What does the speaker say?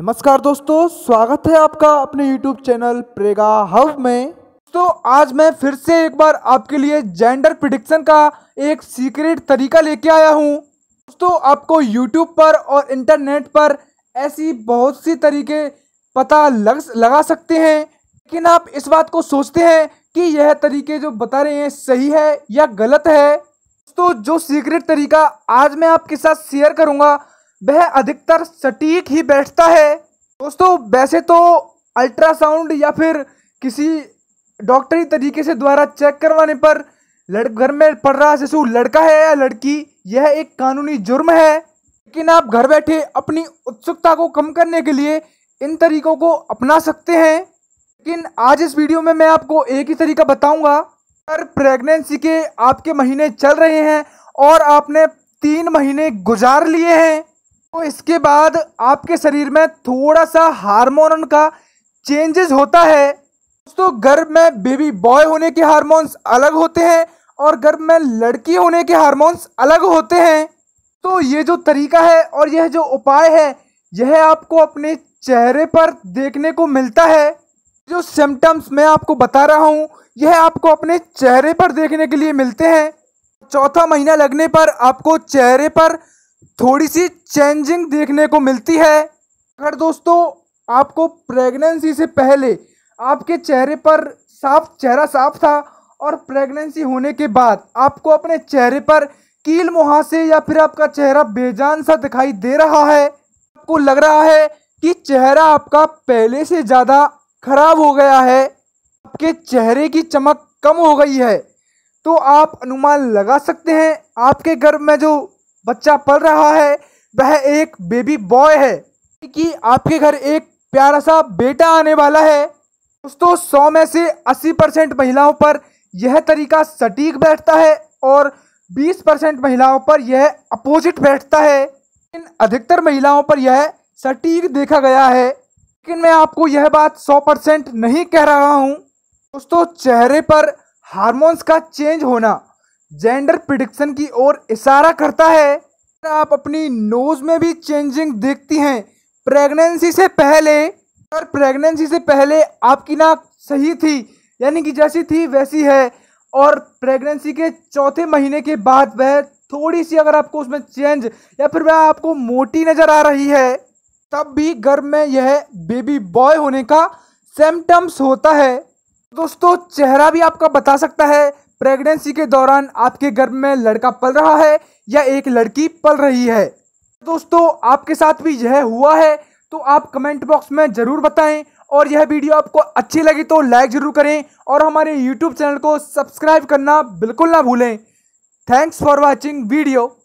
नमस्कार दोस्तों स्वागत है आपका अपने YouTube चैनल प्रेगा हव में तो आज मैं फिर से एक बार आपके लिए जेंडर प्रिडिक्शन का एक सीक्रेट तरीका लेके आया हूँ दोस्तों आपको YouTube पर और इंटरनेट पर ऐसी बहुत सी तरीके पता लग लगा सकते हैं लेकिन आप इस बात को सोचते हैं कि यह तरीके जो बता रहे हैं सही है या गलत है तो जो सीक्रेट तरीका आज मैं आपके साथ शेयर करूँगा वह अधिकतर सटीक ही बैठता है दोस्तों वैसे तो अल्ट्रासाउंड या फिर किसी डॉक्टरी तरीके से द्वारा चेक करवाने पर लड़ घर में पड़ रहा शिशु लड़का है या लड़की यह एक कानूनी जुर्म है लेकिन आप घर बैठे अपनी उत्सुकता को कम करने के लिए इन तरीकों को अपना सकते हैं लेकिन आज इस वीडियो में मैं आपको एक ही तरीका बताऊंगा अगर प्रेगनेंसी के आपके महीने चल रहे हैं और आपने तीन महीने गुजार लिए हैं तो इसके बाद आपके शरीर में थोड़ा सा हारमोन का चेंजेस होता है दोस्तों गर्भ में बेबी बॉय होने के हारमोन्स अलग होते हैं और गर्भ में लड़की होने के हारमोन्स अलग होते हैं तो ये जो तरीका है और यह जो उपाय है यह आपको अपने चेहरे पर देखने को मिलता है जो सिम्टम्स मैं आपको बता रहा हूँ यह आपको अपने चेहरे पर देखने के लिए मिलते हैं चौथा महीना लगने पर आपको चेहरे पर थोड़ी सी चेंजिंग देखने को मिलती है अगर दोस्तों आपको प्रेगनेंसी से पहले आपके चेहरे पर साफ चेहरा साफ था और प्रेगनेंसी होने के बाद आपको अपने चेहरे पर कील मुहासे या फिर आपका चेहरा बेजान सा दिखाई दे रहा है आपको लग रहा है कि चेहरा आपका पहले से ज़्यादा खराब हो गया है आपके चेहरे की चमक कम हो गई है तो आप अनुमान लगा सकते हैं आपके गर्भ में जो बच्चा पल रहा है वह एक बेबी बॉय है कि आपके घर एक प्यारा सा बेटा आने वाला है दोस्तों सौ में से अस्सी परसेंट महिलाओं पर यह तरीका सटीक बैठता है और बीस परसेंट महिलाओं पर यह अपोजिट बैठता है इन अधिकतर महिलाओं पर यह सटीक देखा गया है लेकिन मैं आपको यह बात सौ परसेंट नहीं कह रहा हूँ दोस्तों चेहरे पर हार्मोन्स का चेंज होना जेंडर प्रिडिक्शन की ओर इशारा करता है आप अपनी नोज़ में भी चेंजिंग देखती हैं प्रेगनेंसी से पहले और प्रेगनेंसी से पहले आपकी नाक सही थी यानी कि जैसी थी वैसी है और प्रेगनेंसी के चौथे महीने के बाद वह थोड़ी सी अगर आपको उसमें चेंज या फिर वह आपको मोटी नज़र आ रही है तब भी गर्भ में यह बेबी बॉय होने का सिम्टम्स होता है दोस्तों चेहरा भी आपका बता सकता है प्रेगनेंसी के दौरान आपके गर्भ में लड़का पल रहा है या एक लड़की पल रही है दोस्तों आपके साथ भी यह हुआ है तो आप कमेंट बॉक्स में ज़रूर बताएं और यह वीडियो आपको अच्छी लगी तो लाइक ज़रूर करें और हमारे यूट्यूब चैनल को सब्सक्राइब करना बिल्कुल ना भूलें थैंक्स फॉर वॉचिंग वीडियो